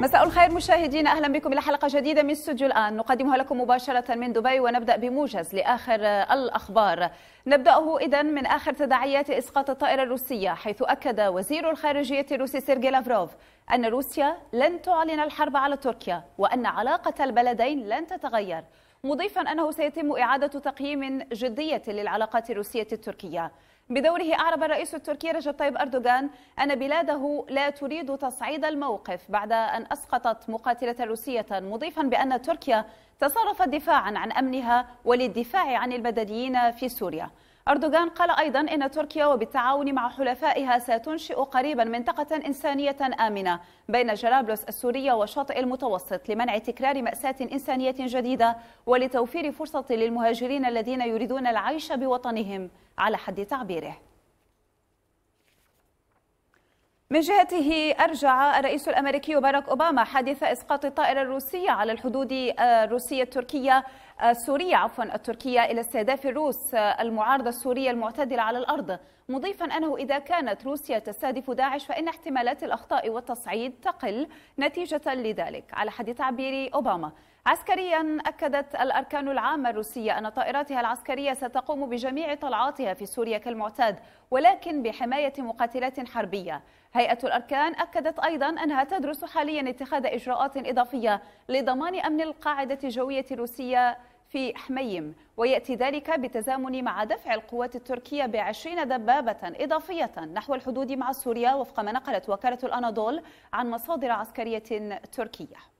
مساء الخير مشاهدينا اهلا بكم الى حلقه جديده من استوديو الان نقدمها لكم مباشره من دبي ونبدا بموجز لاخر الاخبار نبداه اذا من اخر تداعيات اسقاط الطائره الروسيه حيث اكد وزير الخارجيه الروسي سيرجي لافروف ان روسيا لن تعلن الحرب على تركيا وان علاقه البلدين لن تتغير مضيفا انه سيتم اعاده تقييم جديه للعلاقات الروسيه التركيه بدوره أعرب الرئيس التركي رجب طيب أردوغان أن بلاده لا تريد تصعيد الموقف بعد أن أسقطت مقاتلة روسية مضيفا بأن تركيا تصرفت دفاعا عن أمنها وللدفاع عن المدنيين في سوريا أردوغان قال أيضا إن تركيا وبالتعاون مع حلفائها ستنشئ قريبا منطقة إنسانية آمنة بين جرابلس السورية وشاطئ المتوسط لمنع تكرار مأساة إنسانية جديدة ولتوفير فرصة للمهاجرين الذين يريدون العيش بوطنهم على حد تعبيره من جهته أرجع الرئيس الأمريكي باراك أوباما حادث إسقاط الطائرة الروسية على الحدود آه، الروسية التركية آه، السورية عفوا التركية إلى استهداف الروس آه، المعارضة السورية المعتدلة على الأرض مضيفا أنه إذا كانت روسيا تستهدف داعش فإن احتمالات الأخطاء والتصعيد تقل نتيجة لذلك على حد تعبير أوباما عسكريا أكدت الأركان العامة الروسية أن طائراتها العسكرية ستقوم بجميع طلعاتها في سوريا كالمعتاد ولكن بحماية مقاتلات حربية هيئة الأركان أكدت أيضا أنها تدرس حاليا اتخاذ إجراءات إضافية لضمان أمن القاعدة الجوية الروسية في حميم ويأتي ذلك بتزامن مع دفع القوات التركية بعشرين دبابة إضافية نحو الحدود مع سوريا وفق ما نقلت وكالة الأناضول عن مصادر عسكرية تركية